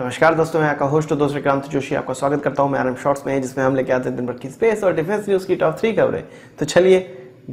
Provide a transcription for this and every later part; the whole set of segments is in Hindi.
नमस्कार दोस्तों मैं आपका होस्ट दोस्त विक्रांत जोशी आपका स्वागत करता हूं मैं आरम शॉर्ट्स में जिसमें हम लेके आते हैं दिन भर की स्पेस और डिफेंस न्यूज की टॉप थ्री खबरें तो चलिए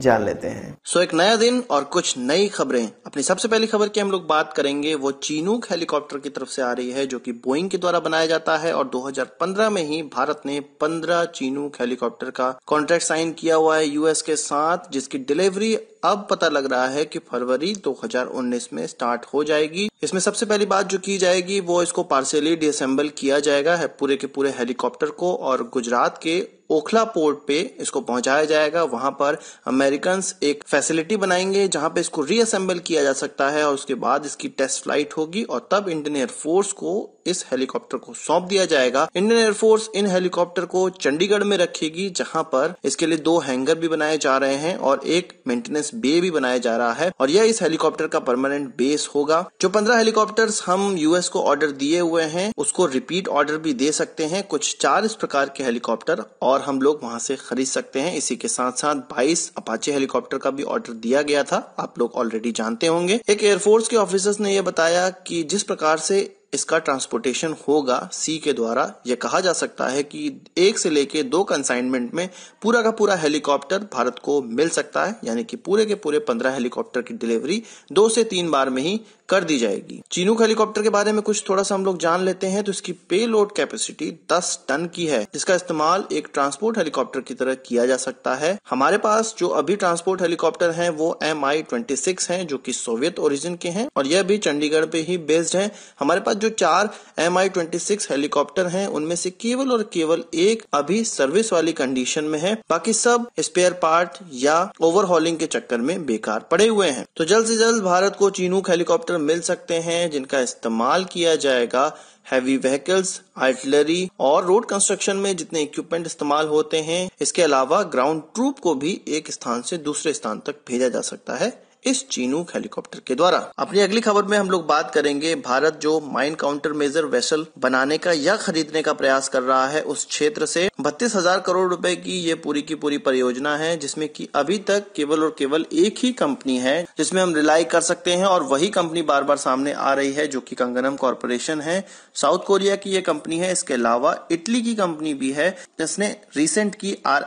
जान लेते हैं सो so, एक नया दिन और कुछ नई खबरें अपनी सबसे पहली खबर की हम लोग बात करेंगे वो चीनूक हेलीकॉप्टर की तरफ से आ रही है जो कि बोइंग के द्वारा बनाया जाता है और 2015 में ही भारत ने 15 चीनूक हेलीकॉप्टर का कॉन्ट्रैक्ट साइन किया हुआ है यूएस के साथ जिसकी डिलीवरी अब पता लग रहा है कि फरवरी 2019 में स्टार्ट हो जाएगी इसमें सबसे पहली बात जो की जाएगी वो इसको पार्सली डिसम्बल किया जाएगा है पूरे के पूरे हेलीकॉप्टर को और गुजरात के ओखला पोर्ट पे इसको पहुंचाया जाएगा वहां पर अमेरिकन एक फैसिलिटी बनाएंगे जहां पे इसको रीअसेंबल किया जा सकता है और उसके बाद इसकी टेस्ट फ्लाइट होगी और तब इंडियन एयरफोर्स को इस हेलीकॉप्टर को सौंप दिया जाएगा इंडियन एयरफोर्स इन हेलीकॉप्टर को चंडीगढ़ में रखेगी जहां पर इसके लिए दो हैंगर भी बनाए जा रहे हैं और एक मेंटेनेंस बे भी बनाया जा रहा है और यह इस हेलीकॉप्टर का परमानेंट बेस होगा जो पंद्रह हेलीकॉप्टर हम यूएस को ऑर्डर दिए हुए हैं उसको रिपीट ऑर्डर भी दे सकते हैं कुछ चार इस प्रकार के हेलीकॉप्टर और हम लोग वहां से खरीद सकते हैं इसी के साथ साथ बाईस अपाचे हेलीकॉप्टर का भी ऑर्डर दिया गया था आप लोग ऑलरेडी जानते होंगे एक एयरफोर्स के ऑफिसर्स ने यह बताया कि जिस प्रकार से इसका ट्रांसपोर्टेशन होगा सी के द्वारा यह कहा जा सकता है कि एक से लेके दो कंसाइनमेंट में पूरा का पूरा हेलीकॉप्टर भारत को मिल सकता है यानी कि पूरे के पूरे पंद्रह हेलीकॉप्टर की डिलीवरी दो से तीन बार में ही कर दी जाएगी चीनूक हेलीकॉप्टर के बारे में कुछ थोड़ा सा हम लोग जान लेते हैं तो इसकी पे लोड कैपेसिटी दस टन की है इसका इस्तेमाल एक ट्रांसपोर्ट हेलीकॉप्टर की तरह किया जा सकता है हमारे पास जो अभी ट्रांसपोर्ट हेलीकॉप्टर है वो एम आई ट्वेंटी सिक्स है जो की सोवियत ओरिजिन के है और यह भी चंडीगढ़ पे ही बेस्ड है हमारे पास जो चार M I twenty six helicopter है उनमें से केवल और केवल एक अभी सर्विस वाली कंडीशन में है बाकी सब स्पेयर पार्ट या ओवरहॉलिंग के चक्कर में बेकार पड़े हुए हैं तो जल्द से जल्द भारत को चीनूक हेलीकॉप्टर मिल सकते हैं जिनका इस्तेमाल किया जाएगा हैवी व्हीकल्स आर्टिलरी और रोड कंस्ट्रक्शन में जितने इक्विपमेंट इस्तेमाल होते हैं इसके अलावा ग्राउंड ट्रूप को भी एक स्थान से दूसरे स्थान तक भेजा जा सकता है इस चीनूक हेलीकॉप्टर के द्वारा अपनी अगली खबर में हम लोग बात करेंगे भारत जो माइन काउंटर मेजर वेसल बनाने का या खरीदने का प्रयास कर रहा है उस क्षेत्र से बत्तीस हजार करोड़ रुपए की ये पूरी की पूरी परियोजना है जिसमें कि अभी तक केवल और केवल एक ही कंपनी है जिसमें हम रिलाई कर सकते हैं और वही कंपनी बार बार सामने आ रही है जो की कंगनम कॉरपोरेशन है साउथ कोरिया की ये कंपनी है इसके अलावा इटली की कंपनी भी है जिसने रिसेंट की आर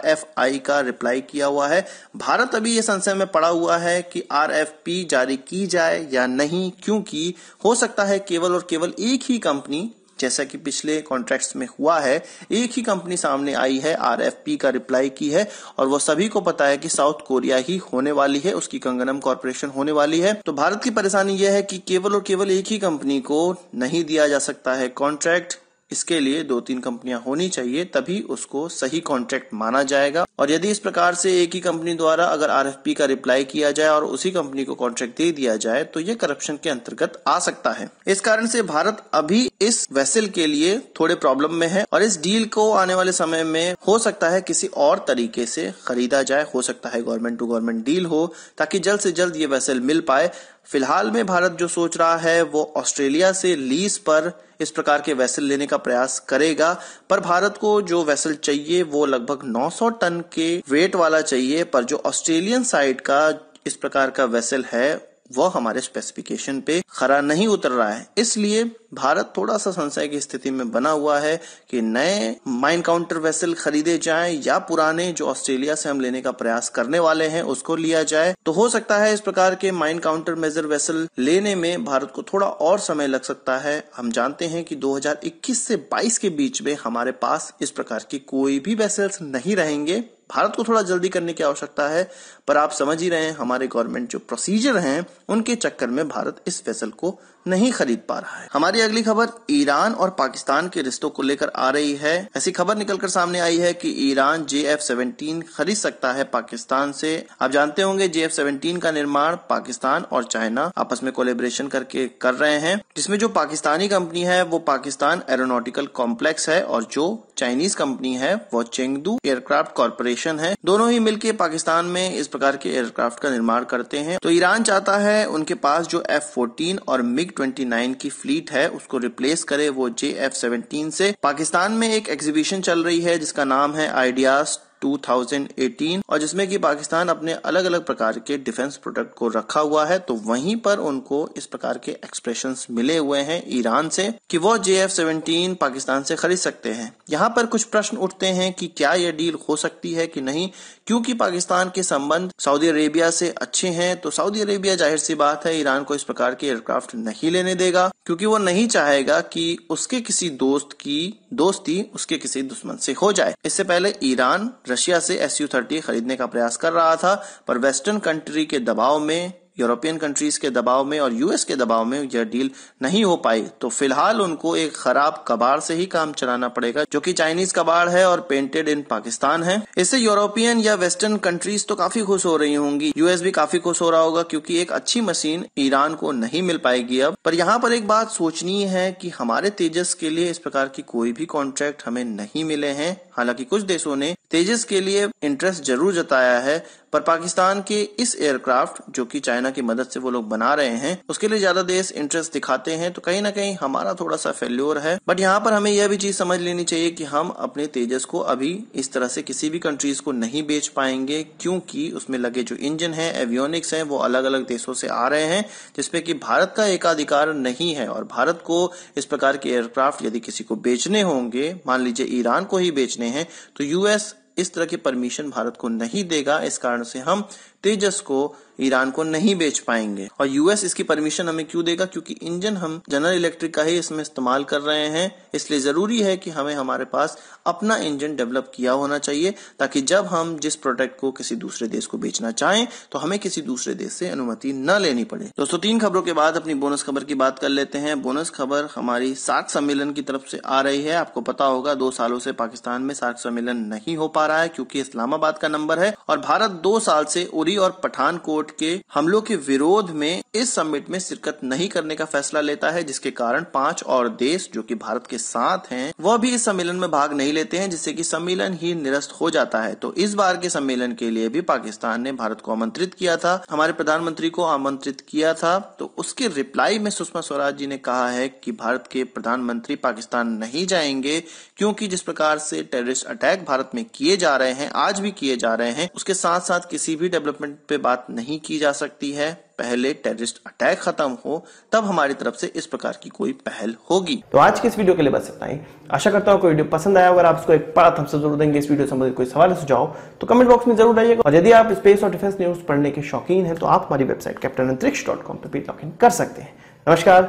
का रिप्लाई किया हुआ है भारत अभी ये संशय में पड़ा हुआ है की आरएफपी जारी की जाए या नहीं क्योंकि हो सकता है केवल और केवल एक ही कंपनी जैसा कि पिछले कॉन्ट्रैक्ट्स में हुआ है एक ही कंपनी सामने आई है आरएफपी का रिप्लाई की है और वो सभी को पता है कि साउथ कोरिया ही होने वाली है उसकी कंगनम कॉरपोरेशन होने वाली है तो भारत की परेशानी यह है कि केवल और केवल एक ही कंपनी को नहीं दिया जा सकता है कॉन्ट्रैक्ट इसके लिए दो तीन कंपनियां होनी चाहिए तभी उसको सही कॉन्ट्रैक्ट माना जाएगा और यदि इस प्रकार से एक ही कंपनी द्वारा अगर आरएफपी का रिप्लाई किया जाए और उसी कंपनी को कॉन्ट्रैक्ट दे दिया जाए तो ये करप्शन के अंतर्गत आ सकता है इस कारण से भारत अभी इस वेसल के लिए थोड़े प्रॉब्लम में है और इस डील को आने वाले समय में हो सकता है किसी और तरीके से खरीदा जाए हो सकता है गवर्नमेंट टू गवर्नमेंट डील हो ताकि जल्द से जल्द ये वेसल मिल पाए फिलहाल में भारत जो सोच रहा है वो ऑस्ट्रेलिया से लीज पर इस प्रकार के वेसल लेने का प्रयास करेगा पर भारत को जो वेसल चाहिए वो लगभग 900 टन के वेट वाला चाहिए पर जो ऑस्ट्रेलियन साइड का इस प्रकार का वेसल है वह हमारे स्पेसिफिकेशन पे खरा नहीं उतर रहा है इसलिए भारत थोड़ा सा संशय की स्थिति में बना हुआ है कि नए माइन काउंटर वेसल खरीदे जाएं या पुराने जो ऑस्ट्रेलिया से हम लेने का प्रयास करने वाले हैं उसको लिया जाए तो हो सकता है इस प्रकार के माइन काउंटर मेजर वेसल लेने में भारत को थोड़ा और समय लग सकता है हम जानते हैं कि 2021 से 22 के बीच में हमारे पास इस प्रकार की कोई भी वेसल्स नहीं रहेंगे भारत को थोड़ा जल्दी करने की आवश्यकता है पर आप समझ ही रहे हैं हमारे गवर्नमेंट जो प्रोसीजर हैं उनके चक्कर में भारत इस फैसल को नहीं खरीद पा रहा है हमारी अगली खबर ईरान और पाकिस्तान के रिश्तों को लेकर आ रही है ऐसी खबर निकलकर सामने आई है कि ईरान जे एफ सेवनटीन खरीद सकता है पाकिस्तान से आप जानते होंगे जे एफ सेवनटीन का निर्माण पाकिस्तान और चाइना आपस में कोलेबरेशन करके कर रहे हैं जिसमें जो पाकिस्तानी कंपनी है वो पाकिस्तान एरोनोटिकल कॉम्प्लेक्स है और जो चाइनीज कंपनी है वो चेंगदू एयरक्राफ्ट कॉरपोरेशन ऑर्गेनाइजेशन है दोनों ही मिलकर पाकिस्तान में इस प्रकार के एयरक्राफ्ट का निर्माण करते हैं तो ईरान चाहता है उनके पास जो एफ फोर्टीन और मिग ट्वेंटी नाइन की फ्लीट है उसको रिप्लेस करे वो जे एफ सेवनटीन से पाकिस्तान में एक एग्जीबिशन चल रही है जिसका नाम है आइडियाज 2018 और जिसमें कि पाकिस्तान अपने अलग अलग प्रकार के डिफेंस प्रोडक्ट को रखा हुआ है तो वहीं पर उनको इस प्रकार के एक्सप्रेशन मिले हुए हैं ईरान से कि वो जे एफ सेवनटीन पाकिस्तान से खरीद सकते हैं यहाँ पर कुछ प्रश्न उठते हैं कि क्या यह डील हो सकती है कि नहीं क्योंकि पाकिस्तान के संबंध सऊदी अरेबिया से अच्छे हैं तो सऊदी अरेबिया जाहिर सी बात है ईरान को इस प्रकार के एयरक्राफ्ट नहीं लेने देगा क्योंकि वो नहीं चाहेगा कि उसके किसी दोस्त की दोस्ती उसके किसी दुश्मन से हो जाए इससे पहले ईरान रशिया से एस यू थर्टी खरीदने का प्रयास कर रहा था पर वेस्टर्न कंट्री के दबाव में यूरोपियन कंट्रीज के दबाव में और यूएस के दबाव में यह डील नहीं हो पाई तो फिलहाल उनको एक खराब कबाड़ से ही काम चलाना पड़ेगा जो कि चाइनीज कबाड़ है और पेंटेड इन पाकिस्तान है इससे यूरोपियन या वेस्टर्न कंट्रीज तो काफी खुश हो रही होंगी यूएस भी काफी खुश हो रहा होगा क्योंकि एक अच्छी मशीन ईरान को नहीं मिल पाएगी अब पर यहाँ पर एक बात सोचनी है कि हमारे तेजस के लिए इस प्रकार की कोई भी कॉन्ट्रैक्ट हमें नहीं मिले हैं हालांकि कुछ देशों ने तेजस के लिए इंटरेस्ट जरूर जताया है पर पाकिस्तान के इस एयरक्राफ्ट जो कि चाइना की मदद से वो लोग बना रहे हैं उसके लिए ज्यादा देश इंटरेस्ट दिखाते हैं तो कहीं ना कहीं हमारा थोड़ा सा फेल्योर है बट यहाँ पर हमें यह भी चीज समझ लेनी चाहिए कि हम अपने तेजस को अभी इस तरह से किसी भी कंट्रीज को नहीं बेच पाएंगे क्योंकि उसमें लगे जो इंजन है एवियोनिक्स है वो अलग अलग देशों से आ रहे हैं जिसपे की भारत का एकाधिकार नहीं है और भारत को इस प्रकार के एयरक्राफ्ट यदि किसी को बेचने होंगे मान लीजिए ईरान को ही बेचने हैं तो यूएस इस तरह की परमिशन भारत को नहीं देगा इस कारण से हम तेजस को ईरान को नहीं बेच पाएंगे और यूएस इसकी परमिशन हमें क्यों देगा क्योंकि इंजन हम जनरल इलेक्ट्रिक का ही इसमें इस्तेमाल कर रहे हैं इसलिए जरूरी है कि हमें हमारे पास अपना इंजन डेवलप किया होना चाहिए ताकि जब हम जिस प्रोडक्ट को किसी दूसरे देश को बेचना चाहें तो हमें किसी दूसरे देश से अनुमति न लेनी पड़े दोस्तों तीन खबरों के बाद अपनी बोनस खबर की बात कर लेते हैं बोनस खबर हमारी सार्क सम्मेलन की तरफ से आ रही है आपको पता होगा दो सालों से पाकिस्तान में सार्क सम्मेलन नहीं हो पा रहा है क्योंकि इस्लामाबाद का नंबर है और भारत दो साल से उरी और पठानकोट गुट के हमलों के विरोध में इस समिट में शिरकत नहीं करने का फैसला लेता है जिसके कारण पांच और देश जो कि भारत के साथ हैं वह भी इस सम्मेलन में भाग नहीं लेते हैं जिससे कि सम्मेलन ही निरस्त हो जाता है तो इस बार के सम्मेलन के लिए भी पाकिस्तान ने भारत को आमंत्रित किया था हमारे प्रधानमंत्री को आमंत्रित किया था तो उसके रिप्लाई में सुषमा स्वराज जी ने कहा है कि भारत के प्रधानमंत्री पाकिस्तान नहीं जाएंगे क्योंकि जिस प्रकार से टेररिस्ट अटैक भारत में किए जा रहे हैं आज भी किए जा रहे हैं उसके साथ साथ किसी भी डेवलपमेंट पे बात नहीं नहीं की जा सकती है पहले टेररिस्ट अटैक खत्म हो तब हमारी तरफ से इस प्रकार की कोई पहल होगी तो आज के इस वीडियो के लिए बस इतना ही आशा करता हूँ वीडियो पसंद आया अगर आप इसको एक बड़ा थम्स जरूर देंगे इस वीडियो संबंधित कोई सवाल सुझाव तो कमेंट बॉक्स में जरूर आइएगा और यदि आप स्पेस और डिफेंस न्यूज पढ़ने के शौकीन है तो आप हमारी website captain Antariksh dot com पर भी लॉग इन कर सकते हैं नमस्कार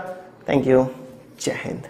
थैंक यू जय हिंद